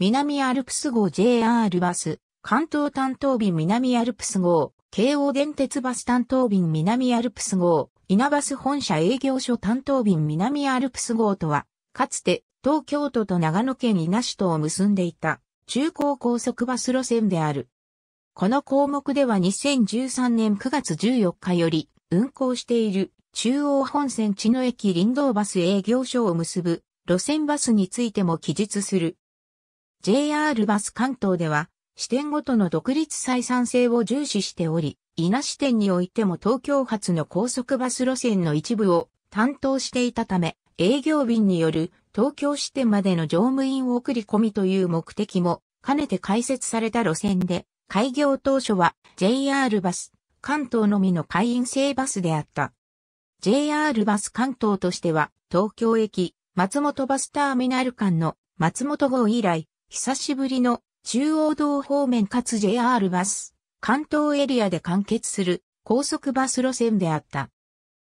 南アルプス号 JR バス、関東担当便南アルプス号、京王電鉄バス担当便南アルプス号、稲バス本社営業所担当便南アルプス号とは、かつて東京都と長野県稲市とを結んでいた中高高速バス路線である。この項目では2013年9月14日より運行している中央本線地の駅林道バス営業所を結ぶ路線バスについても記述する JR バス関東では、支店ごとの独立採算性を重視しており、稲支店においても東京発の高速バス路線の一部を担当していたため、営業便による東京支店までの乗務員を送り込みという目的も兼ねて開設された路線で、開業当初は JR バス関東のみの会員制バスであった。JR バス関東としては東京駅松本バスターミナル間の松本号以来久しぶりの中央道方面かつ JR バス、関東エリアで完結する高速バス路線であった。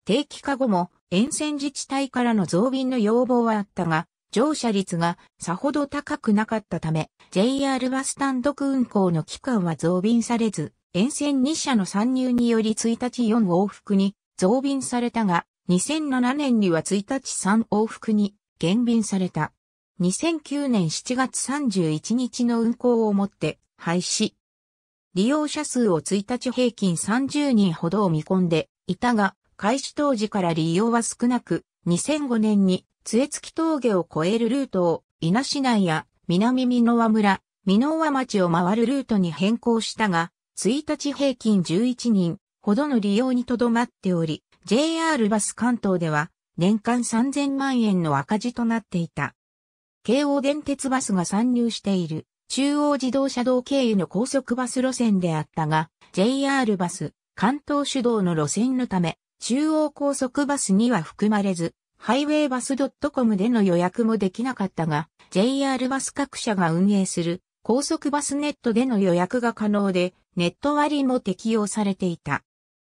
定期化後も沿線自治体からの増便の要望はあったが、乗車率がさほど高くなかったため、JR バス単独運行の期間は増便されず、沿線2社の参入により1日4往復に増便されたが、2007年には1日3往復に減便された。2009年7月31日の運行をもって廃止。利用者数を1日平均30人ほどを見込んでいたが、開始当時から利用は少なく、2005年に杖付峠を越えるルートを伊那市内や南箕輪村、箕輪町を回るルートに変更したが、1日平均11人ほどの利用にとどまっており、JR バス関東では年間3000万円の赤字となっていた。京王電鉄バスが参入している中央自動車道経由の高速バス路線であったが、JR バス、関東主導の路線のため、中央高速バスには含まれず、ハイウェイバス .com での予約もできなかったが、JR バス各社が運営する高速バスネットでの予約が可能で、ネット割りも適用されていた。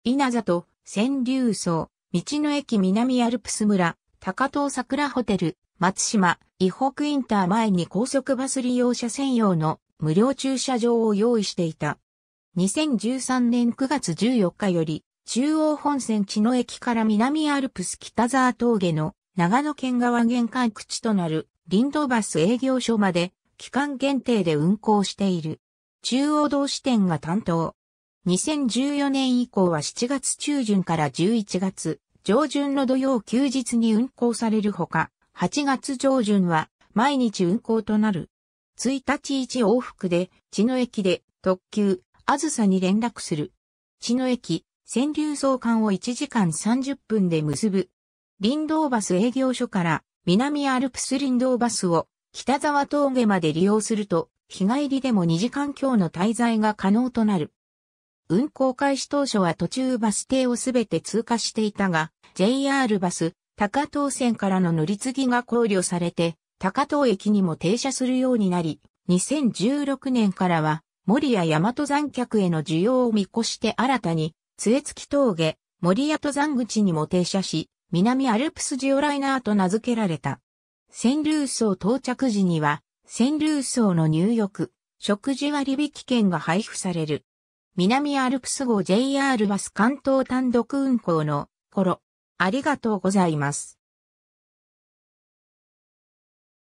稲里、千流荘、道の駅南アルプス村、高遠桜ホテル、松島、伊北インター前に高速バス利用者専用の無料駐車場を用意していた。2013年9月14日より、中央本線地の駅から南アルプス北沢峠の長野県側玄関口となる林道バス営業所まで期間限定で運行している。中央道支店が担当。2014年以降は7月中旬から11月上旬の土曜休日に運行されるほか、8月上旬は毎日運行となる。1日1往復で、地野駅で特急、あずさに連絡する。地野駅、川流送管を1時間30分で結ぶ。林道バス営業所から南アルプス林道バスを北沢峠まで利用すると、日帰りでも2時間強の滞在が可能となる。運行開始当初は途中バス停をすべて通過していたが、JR バス、高遠線からの乗り継ぎが考慮されて、高遠駅にも停車するようになり、2016年からは、森谷山和山客への需要を見越して新たに、杖付峠、森谷登山口にも停車し、南アルプスジオライナーと名付けられた。千流層到着時には、千流層の入浴、食事割引券が配布される。南アルプス号 JR バス関東単独運行の頃、ありがとうございます。